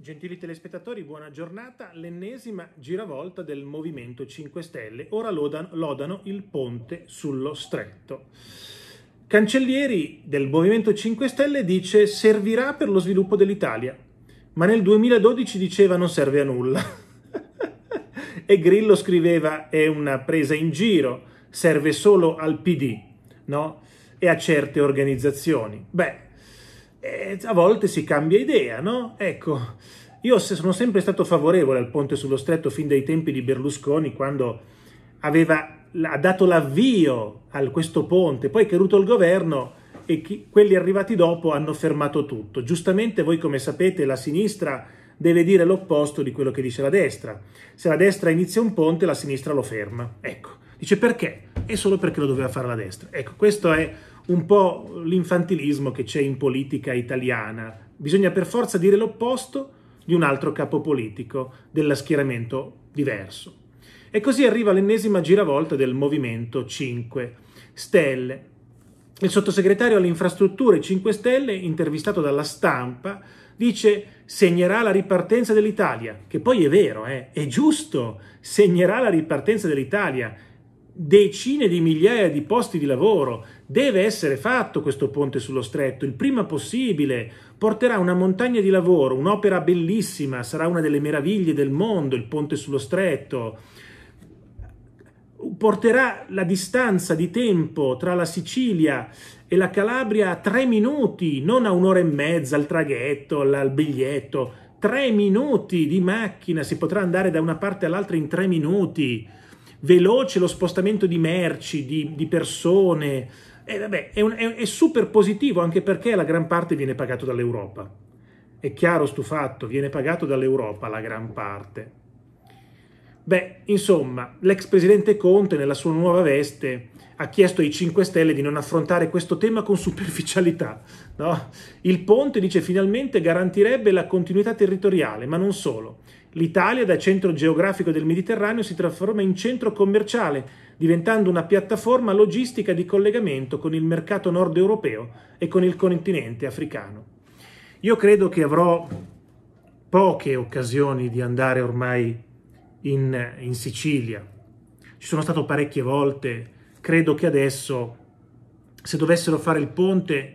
Gentili telespettatori, buona giornata. L'ennesima giravolta del Movimento 5 Stelle. Ora lodano, lodano, il ponte sullo stretto. Cancellieri del Movimento 5 Stelle dice servirà per lo sviluppo dell'Italia, ma nel 2012 diceva non serve a nulla. e Grillo scriveva è una presa in giro, serve solo al PD no? e a certe organizzazioni. Beh, eh, a volte si cambia idea, no? Ecco, io sono sempre stato favorevole al ponte sullo stretto fin dai tempi di Berlusconi, quando aveva, ha dato l'avvio a questo ponte, poi è caduto il governo e chi, quelli arrivati dopo hanno fermato tutto. Giustamente voi come sapete la sinistra deve dire l'opposto di quello che dice la destra. Se la destra inizia un ponte, la sinistra lo ferma. Ecco, dice perché? È solo perché lo doveva fare la destra. Ecco, questo è un po' l'infantilismo che c'è in politica italiana. Bisogna per forza dire l'opposto di un altro capo politico della schieramento diverso. E così arriva l'ennesima giravolta del Movimento 5 Stelle. Il sottosegretario alle infrastrutture 5 Stelle, intervistato dalla stampa, dice segnerà la ripartenza dell'Italia, che poi è vero, eh? è giusto, segnerà la ripartenza dell'Italia decine di migliaia di posti di lavoro. Deve essere fatto questo ponte sullo stretto il prima possibile. Porterà una montagna di lavoro, un'opera bellissima, sarà una delle meraviglie del mondo il ponte sullo stretto. Porterà la distanza di tempo tra la Sicilia e la Calabria a tre minuti, non a un'ora e mezza al traghetto, al biglietto. Tre minuti di macchina, si potrà andare da una parte all'altra in tre minuti veloce lo spostamento di merci, di, di persone. E vabbè, è, un, è, è super positivo anche perché la gran parte viene pagato dall'Europa. È chiaro sto fatto, viene pagato dall'Europa la gran parte. Beh, insomma, l'ex presidente Conte nella sua nuova veste ha chiesto ai 5 Stelle di non affrontare questo tema con superficialità. No? Il ponte, dice, finalmente garantirebbe la continuità territoriale, ma non solo. L'Italia, da centro geografico del Mediterraneo, si trasforma in centro commerciale, diventando una piattaforma logistica di collegamento con il mercato nord europeo e con il continente africano. Io credo che avrò poche occasioni di andare ormai in, in Sicilia. Ci sono stato parecchie volte, credo che adesso se dovessero fare il ponte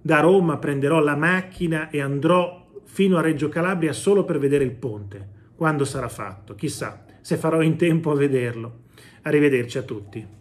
da Roma prenderò la macchina e andrò fino a Reggio Calabria solo per vedere il ponte, quando sarà fatto, chissà se farò in tempo a vederlo. Arrivederci a tutti.